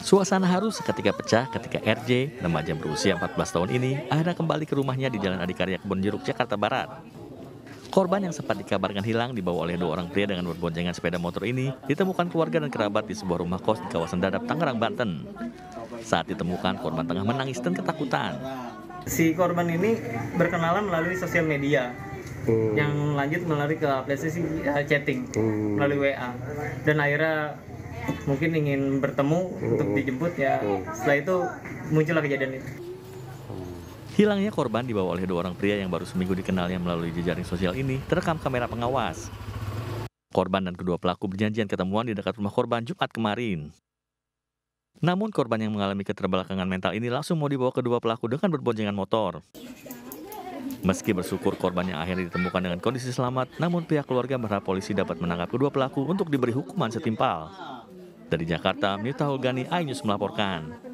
Suasana haru seketika pecah ketika RJ, remaja berusia 14 tahun ini, akhirnya kembali ke rumahnya di Jalan Adikarya Jeruk, Jakarta Barat. Korban yang sempat dikabarkan hilang dibawa oleh dua orang pria dengan berboncengan sepeda motor ini ditemukan keluarga dan kerabat di sebuah rumah kos di kawasan Dadap, Tangerang, Banten. Saat ditemukan, korban tengah menangis dan ketakutan. Si korban ini berkenalan melalui sosial media hmm. yang lanjut melalui ke aplikasi uh, eh, chatting hmm. melalui WA dan akhirnya mungkin ingin bertemu hmm. untuk dijemput ya hmm. setelah itu muncullah kejadian itu hmm. Hilangnya korban dibawa oleh dua orang pria yang baru seminggu dikenalnya melalui jejaring sosial ini terekam kamera pengawas. Korban dan kedua pelaku berjanjian ketemuan di dekat rumah korban Jumat kemarin. Namun korban yang mengalami keterbelakangan mental ini langsung mau dibawa kedua pelaku dengan berboncengan motor. Meski bersyukur korban yang akhirnya ditemukan dengan kondisi selamat, namun pihak keluarga berharap polisi dapat menangkap kedua pelaku untuk diberi hukuman setimpal. Dari Jakarta, Miftahul Gani, iNews melaporkan.